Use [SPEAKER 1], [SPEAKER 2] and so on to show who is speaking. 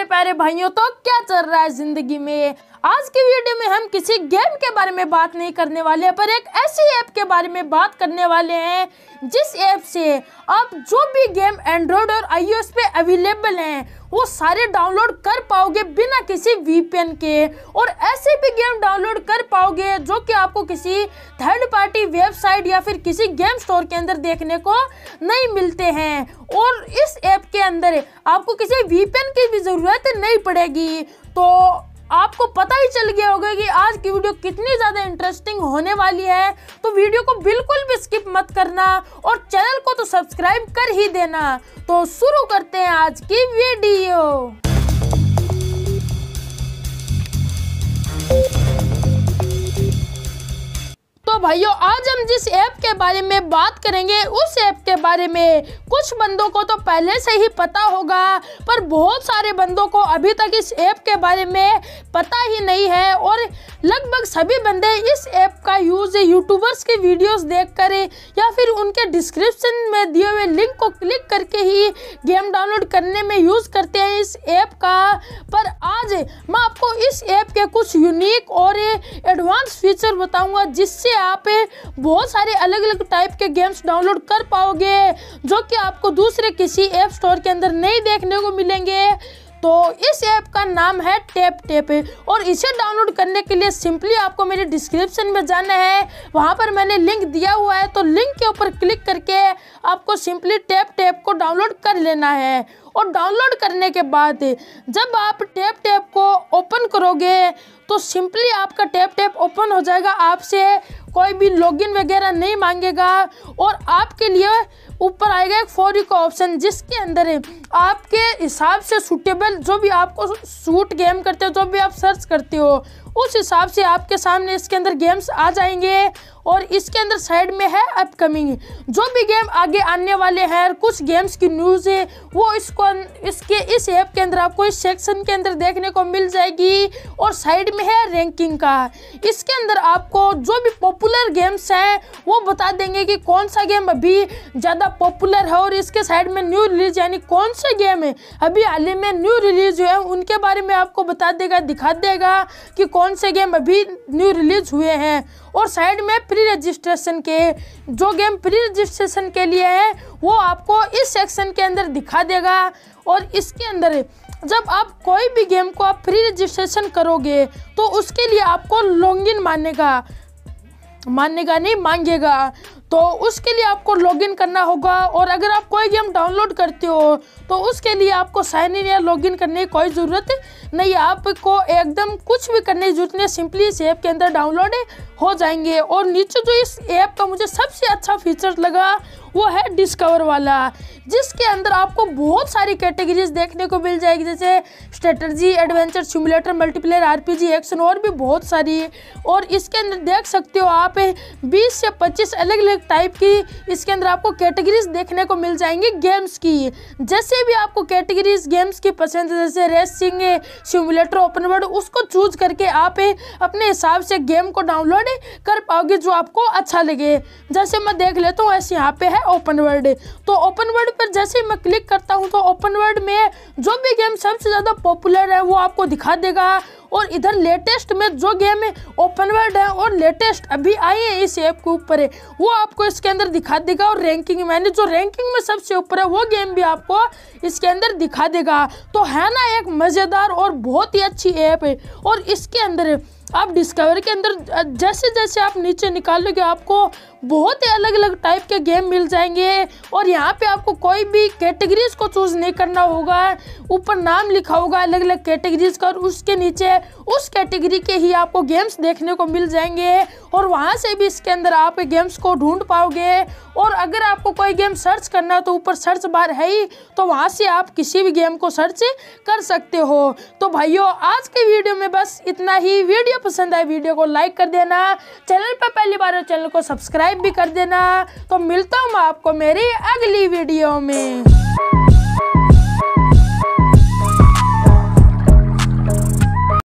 [SPEAKER 1] मेरे प्यारे भाइयों तो क्या चल रहा है जिंदगी में आज की वीडियो में हम किसी गेम के बारे में बात नहीं करने वाले हैं पर एक ऐसी ऐप के बारे में बात करने वाले हैं जिस ऐप से आप जो भी गेम एंड्रॉयड और आईओएस पे अवेलेबल हैं वो सारे डाउनलोड कर पाओगे बिना किसी वीपीएन के और ऐसे भी गेम डाउनलोड कर पाओगे जो कि आपको किसी थर्ड पार्टी वेबसाइट या फिर किसी गेम स्टोर के अंदर देखने को नहीं मिलते हैं के अंदर है आपको किसी वीपीएन की भी ज़रूरत नहीं पड़ेगी तो आपको पता ही चल गया होगा कि आज की वीडियो कितनी ज़्यादा इंटरेस्टिंग होने वाली है तो वीडियो को बिल्कुल भी स्किप मत करना और चैनल को तो सब्सक्राइब कर ही देना तो शुरू करते हैं आज की वीडियो तो भाइयों आज हम जिस ऐप के बारे में बात करेंगे उस ऐप के बारे में कुछ बंदों को तो पहले से ही पता होगा पर बहुत सारे बंदों को अभी तक इस ऐप के बारे में पता ही नहीं है और लगभग सभी बंदे इस ऐप का यूज़ यूट्यूबर्स की वीडियोस देखकर या फिर उनके डिस्क्रिप्शन में दिए हुए लिंक को क्लिक करके ही गेम डाउनलोड करने में यूज़ करते हैं इस ऐप का पर आज मैं आपको इस ऐप के कुछ यूनिक और एडवांस फीचर बताऊंगा जिससे आप बहुत सारे अलग अलग टाइप के गेम्स डाउनलोड कर पाओगे जो कि आपको दूसरे किसी ऐप स्टोर के अंदर नहीं देखने को मिलेंगे तो इस ऐप का नाम है टैप टैप और इसे डाउनलोड करने के लिए सिंपली आपको मेरे डिस्क्रिप्शन में जाना है वहाँ पर मैंने लिंक दिया हुआ है तो लिंक के ऊपर क्लिक करके आपको सिंपली टैप टैप को डाउनलोड कर लेना है और डाउनलोड करने के बाद जब आप टैप टैप को ओपन करोगे तो सिंपली आपका टैप टैप ओपन हो जाएगा आपसे कोई भी लॉगिन वगैरह नहीं मांगेगा और आपके लिए ऊपर आएगा एक फौरी का ऑप्शन जिसके अंदर है आपके हिसाब से सूटेबल जो भी आपको सूट गेम करते हो जो भी आप सर्च करते हो उस हिसाब से आपके सामने इसके अंदर गेम्स आ जाएंगे और इसके अंदर साइड में है अपकमिंग जो भी गेम आगे आने वाले हैं कुछ गेम्स की न्यूज़ है वो इसको अं, इसके इस ऐप के अंदर आपको इस सेक्शन के अंदर देखने को मिल जाएगी और साइड में है रैंकिंग का इसके अंदर आपको जो भी पॉप पॉपुलर गेम्स हैं वो बता देंगे कि कौन सा गेम अभी ज़्यादा पॉपुलर है और इसके साइड में न्यू रिलीज यानी कौन से गेम है अभी हाल ही में न्यू रिलीज हुए हैं उनके बारे में आपको बता देगा दिखा देगा कि कौन से गेम अभी न्यू रिलीज हुए हैं और साइड में प्री रजिस्ट्रेशन के जो गेम प्री रजिस्ट्रेशन के लिए है वो आपको इस सेक्शन के अंदर दिखा देगा और इसके अंदर जब आप कोई भी गेम को आप प्री रजिस्ट्रेशन करोगे तो उसके लिए आपको इन मानेगा मानेगा नहीं मांगेगा तो उसके लिए आपको लॉगिन करना होगा और अगर आप कोई गेम डाउनलोड करते हो तो उसके लिए आपको साइन इन या लॉगिन करने की कोई ज़रूरत नहीं आपको एकदम कुछ भी करने की जरूरत नहीं सिंपली इस ऐप के अंदर डाउनलोड हो जाएंगे और नीचे जो इस ऐप का मुझे सबसे अच्छा फीचर लगा वो है डिस्कवर वाला जिसके अंदर आपको बहुत सारी कैटेगरीज देखने को मिल जाएगी जैसे strategy adventure simulator multiplayer RPG action और भी बहुत सारी और इसके अंदर देख सकते हो आप 20 से 25 अलग अलग टाइप की इसके अंदर आपको कैटेगरीज देखने को मिल जाएंगी गेम्स की जैसे भी आपको कैटेगरीज गेम्स की पसंद है जैसे रेसिंग सिमुलेटर ओपन वर्ड उसको चूज करके आप अपने हिसाब से गेम को डाउनलोड कर पाओगे जो आपको अच्छा लगे जैसे मैं देख लेता हूँ ऐसे यहाँ पे है है ओपन वर्ल्ड तो ओपन वर्ल्ड पर जैसे ही मैं क्लिक करता हूँ तो ओपन वर्ल्ड में जो भी गेम सबसे ज़्यादा पॉपुलर है वो आपको दिखा देगा और इधर लेटेस्ट में जो गेम है ओपन वर्ल्ड है और लेटेस्ट अभी आई है इस ऐप के ऊपर है वो आपको इसके अंदर दिखा देगा और रैंकिंग मैंने जो रैंकिंग में सबसे ऊपर है वो गेम भी आपको इसके अंदर दिखा देगा तो है ना एक मज़ेदार और बहुत ही अच्छी ऐप है और इसके अंदर है। आप डिस्कवर के अंदर जैसे जैसे आप नीचे निकालोगे आपको बहुत ही अलग अलग टाइप के गेम मिल जाएंगे और यहाँ पे आपको कोई भी कैटेगरीज को चूज़ नहीं करना होगा ऊपर नाम लिखा होगा अलग अलग कैटेगरीज का और उसके नीचे उस कैटेगरी के ही आपको गेम्स देखने को मिल जाएंगे और वहाँ से भी इसके अंदर आप गेम्स को ढूंढ पाओगे और अगर आपको कोई गेम सर्च करना है तो ऊपर सर्च बार है ही तो वहाँ से आप किसी भी गेम को सर्च कर सकते हो तो भाइयों आज के वीडियो में बस इतना ही वीडियो पसंद आए वीडियो को लाइक कर देना चैनल पर पहली बार चैनल को सब्सक्राइब भी कर देना तो मिलता हूँ आपको मेरी अगली वीडियो में